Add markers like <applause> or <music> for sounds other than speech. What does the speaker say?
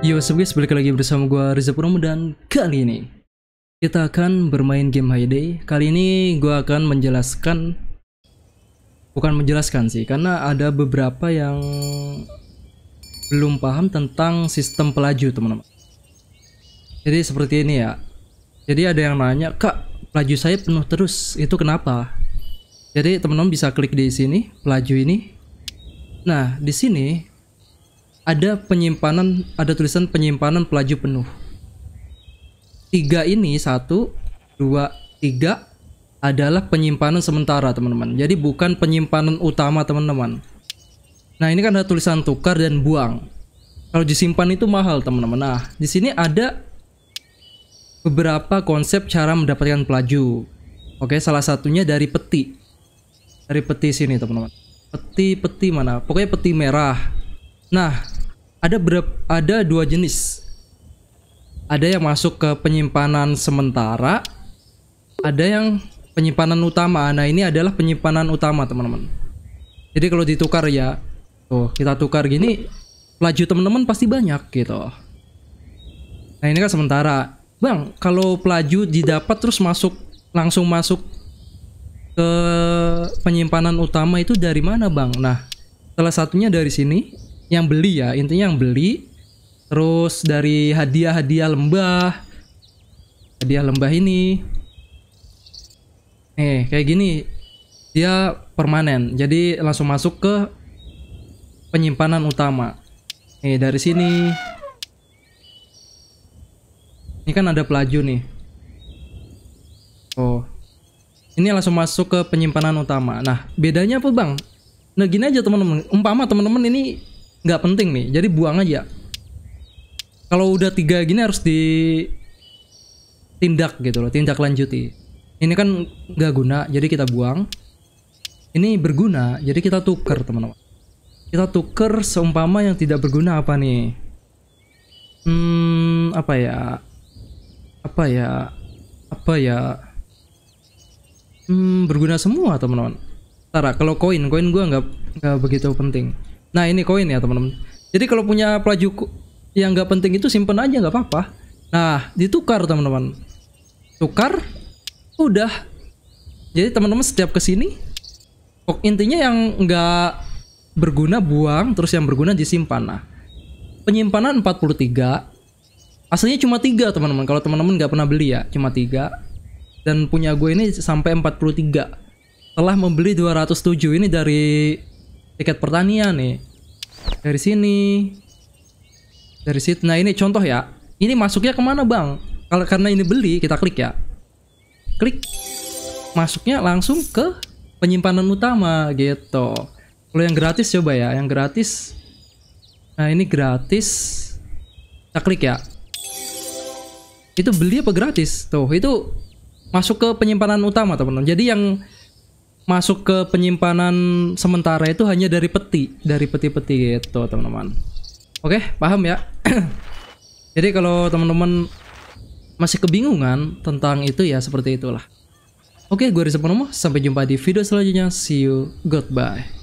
Yo, what's up guys? Balik lagi bersama gue Riza Purnomo dan kali ini kita akan bermain game Day. Kali ini gue akan menjelaskan, bukan menjelaskan sih, karena ada beberapa yang belum paham tentang sistem pelaju teman-teman. Jadi seperti ini ya. Jadi ada yang nanya, kak pelaju saya penuh terus, itu kenapa? Jadi teman-teman bisa klik di sini pelaju ini. Nah di sini ada penyimpanan ada tulisan penyimpanan pelaju penuh tiga ini satu dua tiga adalah penyimpanan sementara teman-teman jadi bukan penyimpanan utama teman-teman nah ini kan ada tulisan tukar dan buang kalau disimpan itu mahal teman-teman nah di sini ada beberapa konsep cara mendapatkan pelaju oke salah satunya dari peti dari peti sini teman-teman peti peti mana pokoknya peti merah Nah, ada berapa ada dua jenis. Ada yang masuk ke penyimpanan sementara, ada yang penyimpanan utama. Nah, ini adalah penyimpanan utama, teman-teman. Jadi kalau ditukar ya, tuh kita tukar gini, pelaju teman-teman pasti banyak gitu. Nah, ini kan sementara. Bang, kalau pelaju didapat terus masuk langsung masuk ke penyimpanan utama itu dari mana, Bang? Nah, salah satunya dari sini yang beli ya intinya yang beli terus dari hadiah-hadiah lembah hadiah lembah ini eh kayak gini dia permanen jadi langsung masuk ke penyimpanan utama eh dari sini ini kan ada pelaju nih oh ini langsung masuk ke penyimpanan utama nah bedanya apa bang nah gini aja teman-teman umpama teman-teman ini nggak penting nih jadi buang aja kalau udah tiga gini harus tindak gitu loh tindak lanjuti ini kan nggak guna jadi kita buang ini berguna jadi kita tuker teman-teman kita tuker seumpama yang tidak berguna apa nih hmm apa ya apa ya apa ya hmm berguna semua teman-teman Tara kalau koin koin gue nggak nggak begitu penting Nah ini koin ya teman-teman. Jadi kalau punya pelaju yang nggak penting itu simpen aja nggak apa-apa. Nah ditukar teman-teman. Tukar, udah. Jadi teman-teman setiap kesini, kok oh, intinya yang nggak berguna buang, terus yang berguna disimpan. Nah penyimpanan 43 aslinya cuma tiga teman-teman kalau teman-teman nggak pernah beli ya cuma tiga dan punya gue ini sampai 43 telah membeli 207 ini dari tiket pertanian nih dari sini dari situ nah ini contoh ya ini masuknya kemana bang kalau karena ini beli kita klik ya klik masuknya langsung ke penyimpanan utama gitu kalau yang gratis coba ya yang gratis nah ini gratis kita klik ya itu beli apa gratis tuh itu masuk ke penyimpanan utama teman-teman jadi yang masuk ke penyimpanan sementara itu hanya dari peti, dari peti-peti gitu, teman-teman. Oke, paham ya? <clears throat> Jadi kalau teman-teman masih kebingungan tentang itu ya seperti itulah. Oke, gue Rizal Penomo, sampai jumpa di video selanjutnya. See you, goodbye.